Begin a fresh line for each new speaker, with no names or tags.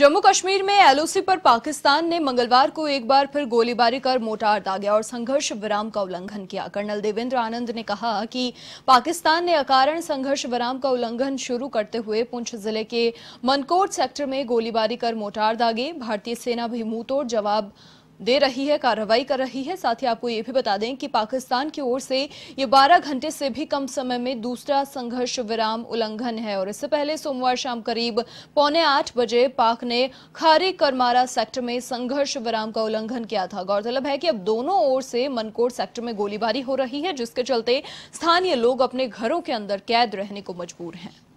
जम्मू कश्मीर में एलओसी पर पाकिस्तान ने मंगलवार को एक बार फिर गोलीबारी कर मोटार दागे और संघर्ष विराम का उल्लंघन किया कर्नल देवेंद्र आनंद ने कहा कि पाकिस्तान ने अकारण संघर्ष विराम का उल्लंघन शुरू करते हुए पुंछ जिले के मनकोट सेक्टर में गोलीबारी कर मोटार दागे भारतीय सेना भी मुंह जवाब दे रही है कार्रवाई कर रही है साथ ही आपको ये भी बता दें कि पाकिस्तान की ओर से ये 12 घंटे से भी कम समय में दूसरा संघर्ष विराम उल्लंघन है और इससे पहले सोमवार शाम करीब पौने आठ बजे पाक ने खारी करमारा सेक्टर में संघर्ष विराम का उल्लंघन किया था गौरतलब है कि अब दोनों ओर से मनकोट सेक्टर में गोलीबारी हो रही है जिसके चलते स्थानीय लोग अपने घरों के अंदर कैद रहने को मजबूर हैं